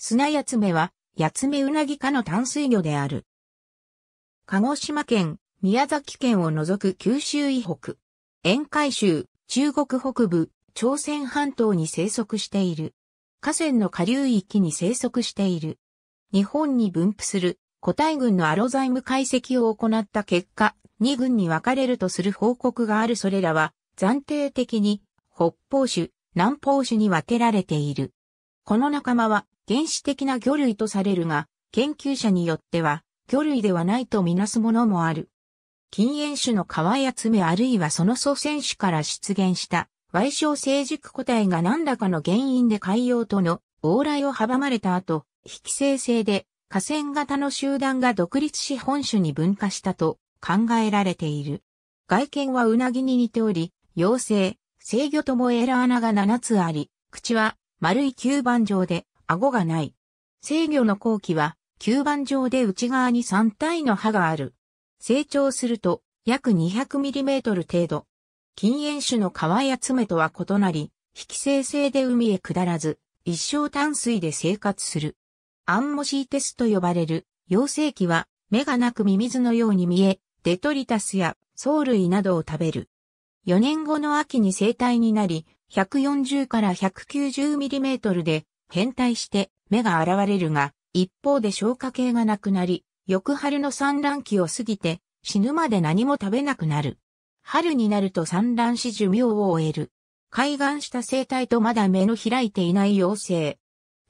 砂ヤツメは、ヤツメウナギ科の淡水魚である。鹿児島県、宮崎県を除く九州以北、沿海州、中国北部、朝鮮半島に生息している。河川の下流域に生息している。日本に分布する個体群のアロザイム解析を行った結果、二群に分かれるとする報告があるそれらは、暫定的に北方種、南方種に分けられている。この仲間は原始的な魚類とされるが、研究者によっては魚類ではないとみなすものもある。禁煙種の皮や爪あるいはその祖先種から出現した矮小成熟個体が何らかの原因で海洋との往来を阻まれた後、非き生性で河川型の集団が独立し本種に分化したと考えられている。外見はうなぎに似ており、妖生、制魚ともエラー穴が7つあり、口は丸い吸盤状で、顎がない。制御の後期は、吸盤状で内側に3体の歯がある。成長すると、約 200mm 程度。禁煙種の皮や爪とは異なり、非寄生性で海へ下らず、一生淡水で生活する。アンモシーテスと呼ばれる、幼生期は、目がなくミミズのように見え、デトリタスや藻類などを食べる。4年後の秋に生態になり、140から190ミリメートルで変態して目が現れるが、一方で消化系がなくなり、翌春の産卵期を過ぎて死ぬまで何も食べなくなる。春になると産卵し寿命を終える。開眼した生態とまだ目の開いていない妖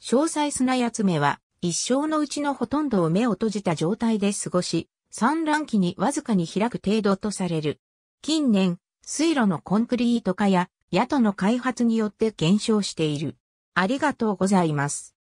精。詳細砂やつめは、一生のうちのほとんどを目を閉じた状態で過ごし、産卵期にわずかに開く程度とされる。近年、水路のコンクリート化や宿の開発によって減少している。ありがとうございます。